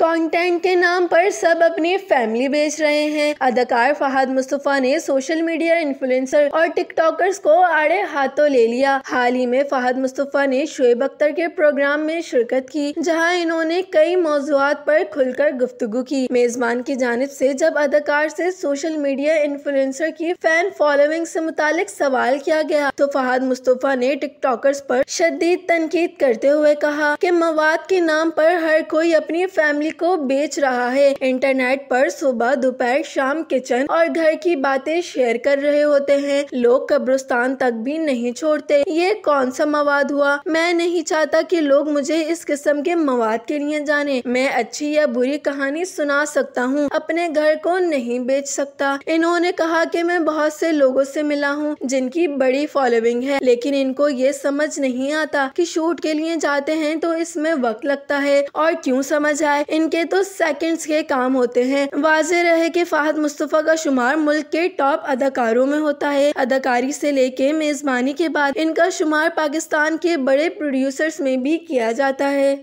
content के नाम पर सब अपनी फैमिली बेच रहे हैं अदाकार फहद मुस्तफ़ा ने सोशल मीडिया इन्फ्लुएंसर और टिकटॉकर्स को आड़े हाथों ले लिया हाल ही में फहद मुस्तफ़ा ने शुएब अख्तर के प्रोग्राम में शिरकत की जहां इन्होंने कई मौजूद पर खुलकर गुफ्तगु की मेजबान की जानब से जब अदाकार से सोशल मीडिया इन्फ्लुएंसर की फैन फॉलोइंग से मुतालिक सवाल किया गया तो फहद मुस्तफ़ा ने टिकटॉकर्स पर शदीद तनकीद करते हुए कहा कि मवाद के नाम पर हर कोई अपनी फैमिली सामग्री को बेच रहा है इंटरनेट पर सुबह दोपहर शाम किचन और घर की बातें शेयर कर रहे होते हैं लोग कब्रिस्तान तक भी नहीं छोड़ते ये कौन सा मवाद हुआ मैं नहीं चाहता कि लोग मुझे इस किस्म के मवाद के लिए जाने मैं अच्छी या बुरी कहानी सुना सकता हूँ अपने घर को नहीं बेच सकता इन्होंने कहा की मैं बहुत से लोगो ऐसी मिला हूँ जिनकी बड़ी फॉलोइंग है लेकिन इनको ये समझ नहीं आता की शूट के लिए जाते हैं तो इसमें वक्त लगता है और क्यों समझ आए इनके तो सेकंड्स के काम होते हैं वाज रहे कि फाहद मुस्तफ़ा का शुमार मुल्क के टॉप अदाकारों में होता है अदाकारी से लेके मेज़बानी के बाद इनका शुमार पाकिस्तान के बड़े प्रोड्यूसर्स में भी किया जाता है